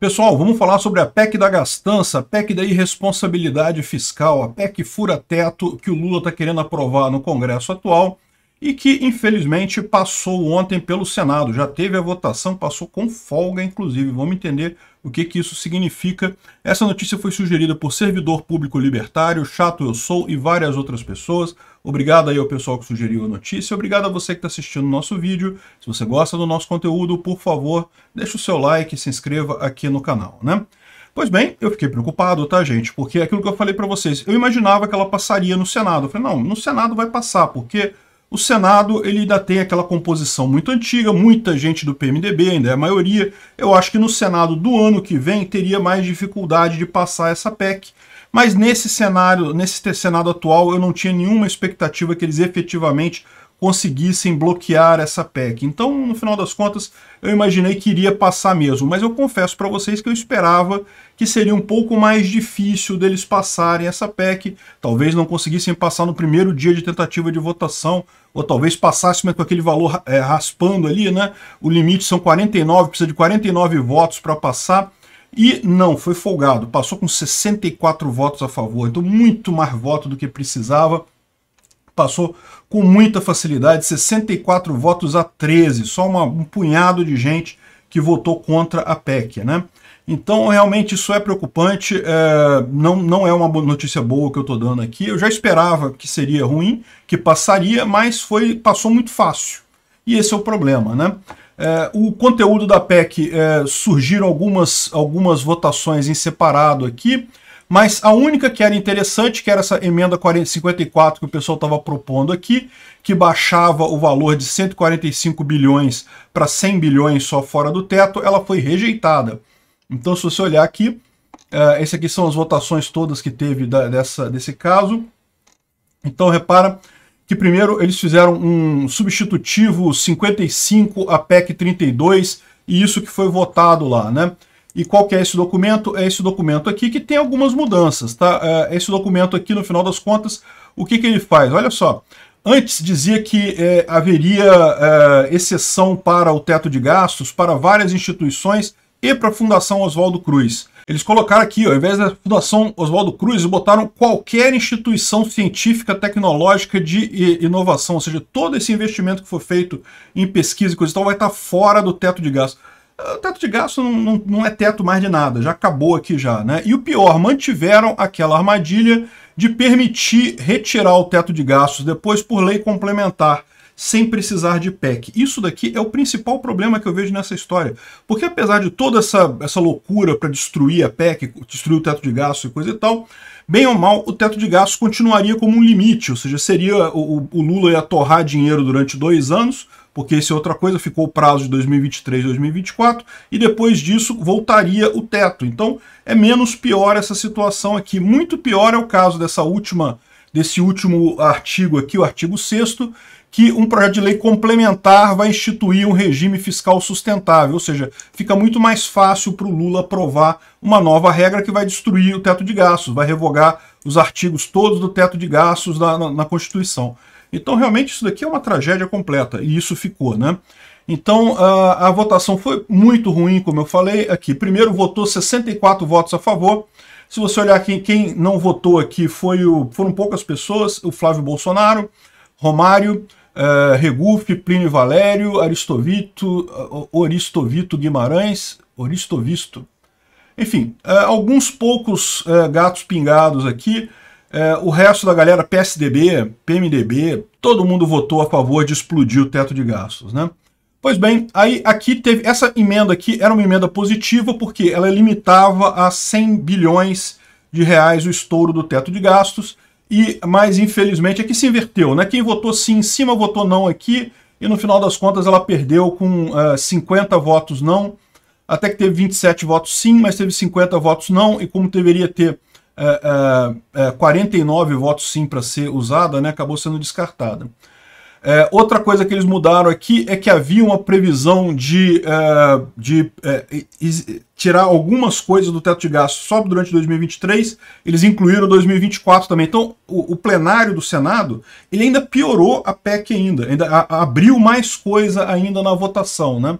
Pessoal, vamos falar sobre a PEC da gastança, a PEC da irresponsabilidade fiscal, a PEC fura-teto que o Lula está querendo aprovar no Congresso atual e que, infelizmente, passou ontem pelo Senado. Já teve a votação, passou com folga, inclusive. Vamos entender o que, que isso significa. Essa notícia foi sugerida por servidor público libertário, chato eu sou e várias outras pessoas. Obrigado aí ao pessoal que sugeriu a notícia. Obrigado a você que está assistindo o nosso vídeo. Se você gosta do nosso conteúdo, por favor, deixa o seu like e se inscreva aqui no canal, né? Pois bem, eu fiquei preocupado, tá, gente? Porque aquilo que eu falei para vocês, eu imaginava que ela passaria no Senado. Eu falei, não, no Senado vai passar, porque o Senado ele ainda tem aquela composição muito antiga, muita gente do PMDB, ainda é a maioria. Eu acho que no Senado do ano que vem teria mais dificuldade de passar essa PEC. Mas nesse cenário, nesse cenário atual, eu não tinha nenhuma expectativa que eles efetivamente conseguissem bloquear essa PEC. Então, no final das contas, eu imaginei que iria passar mesmo, mas eu confesso para vocês que eu esperava que seria um pouco mais difícil deles passarem essa PEC, talvez não conseguissem passar no primeiro dia de tentativa de votação, ou talvez passasse com aquele valor é, raspando ali, né? O limite são 49, precisa de 49 votos para passar. E não, foi folgado, passou com 64 votos a favor, então muito mais voto do que precisava. Passou com muita facilidade, 64 votos a 13, só uma, um punhado de gente que votou contra a PEC, né? Então, realmente, isso é preocupante, é, não, não é uma notícia boa que eu estou dando aqui. Eu já esperava que seria ruim, que passaria, mas foi passou muito fácil. E esse é o problema, né? É, o conteúdo da PEC é, surgiram algumas, algumas votações em separado aqui, mas a única que era interessante, que era essa emenda 40, 54 que o pessoal estava propondo aqui, que baixava o valor de 145 bilhões para 100 bilhões só fora do teto, ela foi rejeitada. Então, se você olhar aqui, uh, é, essas aqui são as votações todas que teve da, dessa, desse caso. Então, repara, que primeiro eles fizeram um substitutivo 55 à PEC 32, e isso que foi votado lá, né? E qual que é esse documento? É esse documento aqui que tem algumas mudanças, tá? É, esse documento aqui, no final das contas, o que, que ele faz? Olha só, antes dizia que é, haveria é, exceção para o teto de gastos para várias instituições e para a Fundação Oswaldo Cruz. Eles colocaram aqui, ó, ao invés da Fundação Oswaldo Cruz, eles botaram qualquer instituição científica, tecnológica de inovação, ou seja, todo esse investimento que for feito em pesquisa e coisa e tal vai estar tá fora do teto de gasto. Ah, o teto de gasto não, não, não, é teto mais de nada, já acabou aqui já, né? E o pior, mantiveram aquela armadilha de permitir retirar o teto de gastos depois por lei complementar sem precisar de PEC. Isso daqui é o principal problema que eu vejo nessa história. Porque apesar de toda essa, essa loucura para destruir a PEC, destruir o teto de gastos e coisa e tal, bem ou mal, o teto de gastos continuaria como um limite, ou seja, seria o, o Lula ia torrar dinheiro durante dois anos, porque isso é outra coisa, ficou o prazo de 2023, 2024, e depois disso voltaria o teto. Então é menos pior essa situação aqui. Muito pior é o caso dessa última, desse último artigo aqui, o artigo 6 que um projeto de lei complementar vai instituir um regime fiscal sustentável, ou seja, fica muito mais fácil para o Lula aprovar uma nova regra que vai destruir o teto de gastos, vai revogar os artigos todos do teto de gastos na, na Constituição. Então, realmente, isso daqui é uma tragédia completa, e isso ficou, né? Então, a, a votação foi muito ruim, como eu falei aqui. Primeiro, votou 64 votos a favor, se você olhar quem, quem não votou aqui, foi o, foram poucas pessoas, o Flávio Bolsonaro, Romário, eh, Regufe, Plínio Valério, Aristovito, eh, Oristovito Guimarães, Oristovisto. Enfim, eh, alguns poucos gatos pingados aqui. o resto da galera, PSDB, PMDB, todo mundo votou a favor de explodir o teto de gastos, né? Pois bem, aí aqui teve essa emenda aqui era uma emenda positiva porque ela limitava a 100 bilhões de reais o estouro do teto de gastos e mas infelizmente é que se inverteu, né? Quem votou sim em cima votou não aqui, e no final das contas ela perdeu com uh, eh, 50 votos não, até que teve 27 votos sim, mas teve 50 votos não, e como deveria ter uh, uh, 49 votos sim para ser usada, né, acabou sendo descartada. É, outra coisa que eles mudaram aqui é que havia uma previsão de, é, de é, tirar algumas coisas do teto de gastos só durante 2023, eles incluíram 2024 também. Então, o, o plenário do Senado ele ainda piorou a PEC ainda, ainda a, abriu mais coisa ainda na votação. Né?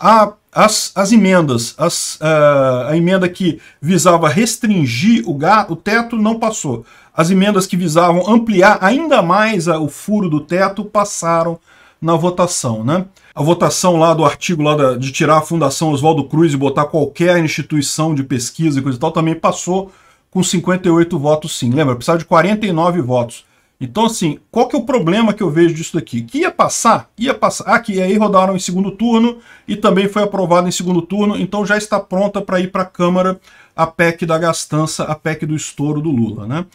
A, as, as emendas, as, a, é, a emenda que visava restringir o, ga, o teto não passou. As emendas que visavam ampliar ainda mais o furo do teto passaram na votação. Né? A votação lá do artigo lá de tirar a Fundação Oswaldo Cruz e botar qualquer instituição de pesquisa e coisa e tal também passou com 58 votos sim. Lembra? Precisava de 49 votos. Então, assim, qual que é o problema que eu vejo disso daqui? Que ia passar, ia passar. Ah, que aí rodaram em segundo turno e também foi aprovado em segundo turno, então já está pronta para ir para a Câmara a PEC da gastança, a PEC do estouro do Lula, né?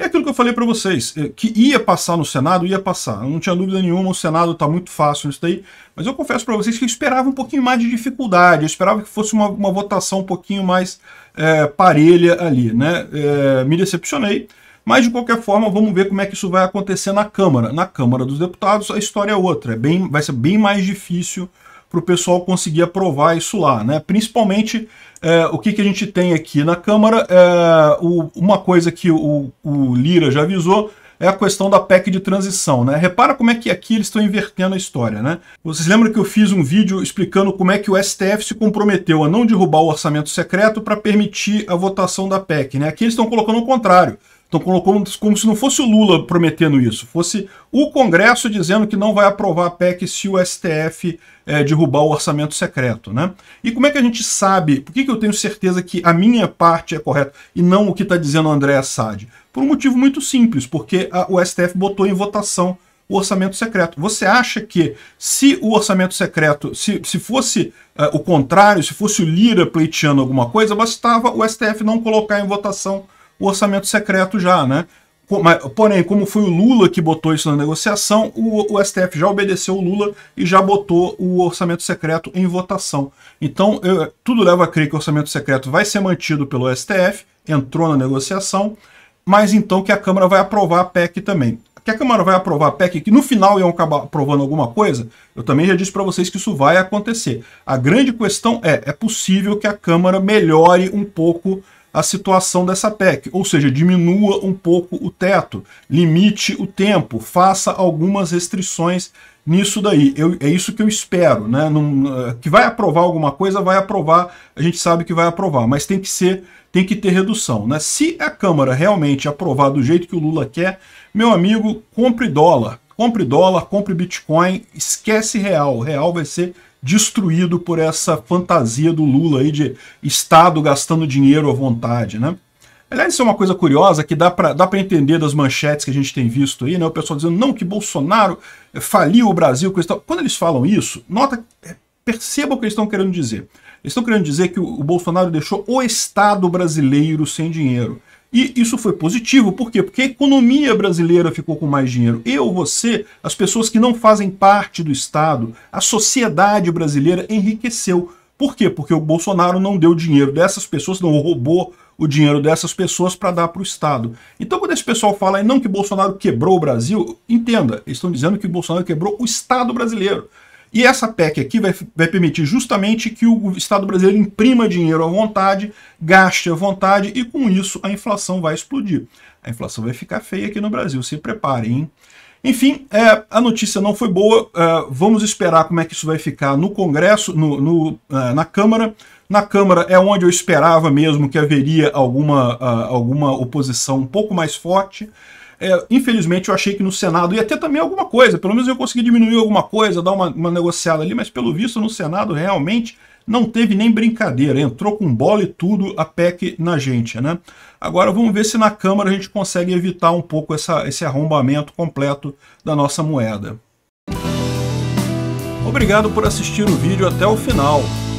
É aquilo que eu falei para vocês, é, que ia passar no Senado, ia passar. não tinha dúvida nenhuma, o Senado está muito fácil nisso daí. Mas eu confesso para vocês que eu esperava um pouquinho mais de dificuldade, eu esperava que fosse uma, uma votação um pouquinho mais é, parelha ali, né? É, me decepcionei. Mas, de qualquer forma, vamos ver como é que isso vai acontecer na Câmara. Na Câmara dos Deputados, a história é outra. É bem, vai ser bem mais difícil para o pessoal conseguir aprovar isso lá. Né? Principalmente é, o que, que a gente tem aqui na Câmara, é, o, uma coisa que o, o Lira já avisou, é a questão da PEC de transição, né? Repara como é que aqui eles estão invertendo a história, né? Vocês lembram que eu fiz um vídeo explicando como é que o STF se comprometeu a não derrubar o orçamento secreto para permitir a votação da PEC, né? Aqui eles estão colocando o contrário. Então colocou como, como se não fosse o Lula prometendo isso, fosse o Congresso dizendo que não vai aprovar a PEC se o STF é, derrubar o orçamento secreto. Né? E como é que a gente sabe, por que, que eu tenho certeza que a minha parte é correta e não o que está dizendo o André Assad? Por um motivo muito simples, porque a, o STF botou em votação o orçamento secreto. Você acha que se o orçamento secreto, se, se fosse uh, o contrário, se fosse o Lira pleiteando alguma coisa, bastava o STF não colocar em votação o orçamento secreto já, né? Porém, como foi o Lula que botou isso na negociação, o, o, STF já obedeceu o Lula e já botou o orçamento secreto em votação. Então, eu, tudo leva a crer que o orçamento secreto vai ser mantido pelo STF, entrou na negociação, mas então que a Câmara vai aprovar a PEC também. Que a Câmara vai aprovar a PEC, que no final iam acabar aprovando alguma coisa, eu também já disse para vocês que isso vai acontecer. A grande questão é: é possível que a Câmara melhore um pouco a situação dessa PEC, ou seja, diminua um pouco o teto, limite o tempo, faça algumas restrições nisso daí. Eu, é isso que eu espero, né? Eh, que vai aprovar alguma coisa, vai aprovar, a gente sabe que vai aprovar, mas tem que ser, tem que ter redução, né? Se a Câmara realmente aprovar do jeito que o Lula quer, meu amigo, compre dólar, compre dólar, compre Bitcoin, esquece real, real vai ser destruído por essa fantasia do Lula aí de Estado gastando dinheiro à vontade, né? Aliás, isso é uma coisa curiosa que dá para dá entender das manchetes que a gente tem visto aí, né? O pessoal dizendo, não, que Bolsonaro faliu o Brasil. Coisa tal. Quando eles falam isso, nota, é, perceba o que eles estão querendo dizer. Eles estão querendo dizer que o, o Bolsonaro deixou o Estado brasileiro sem dinheiro. E isso foi positivo, por quê? Porque a economia brasileira ficou com mais dinheiro. Eu, você, as pessoas que não fazem parte do Estado, a sociedade brasileira enriqueceu. Por quê? Porque o Bolsonaro não deu dinheiro dessas pessoas, não roubou o dinheiro dessas pessoas para dar para o Estado. Então, quando esse pessoal fala aí, não que Bolsonaro quebrou o Brasil, entenda, eles estão dizendo que Bolsonaro quebrou o Estado brasileiro. E essa PEC aqui vai, vai permitir justamente que o Estado brasileiro imprima dinheiro à vontade, gaste à vontade e com isso a inflação vai explodir. A inflação vai ficar feia aqui no Brasil, se preparem, hein? Enfim, é, a notícia não foi boa. É, vamos esperar como é que isso vai ficar no Congresso, no, no é, na Câmara. Na Câmara é onde eu esperava mesmo que haveria alguma, uh, alguma oposição um pouco mais forte é, infelizmente eu achei que no Senado ia ter também alguma coisa, pelo menos eu consegui diminuir alguma coisa, dar uma, uma negociada ali, mas pelo visto no Senado realmente não teve nem brincadeira, entrou com bola e tudo a PEC na gente, né? Agora vamos ver se na Câmara a gente consegue evitar um pouco essa, esse arrombamento completo da nossa moeda. Obrigado por assistir o vídeo até o final.